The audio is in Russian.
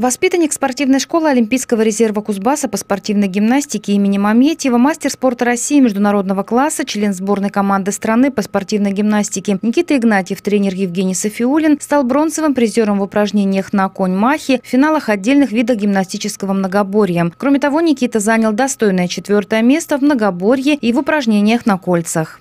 Воспитанник спортивной школы Олимпийского резерва Кузбасса по спортивной гимнастике имени Маметьева, мастер спорта России международного класса, член сборной команды страны по спортивной гимнастике Никита Игнатьев, тренер Евгений Софиулин, стал бронзовым призером в упражнениях на конь-махе в финалах отдельных видов гимнастического многоборья. Кроме того, Никита занял достойное четвертое место в многоборье и в упражнениях на кольцах.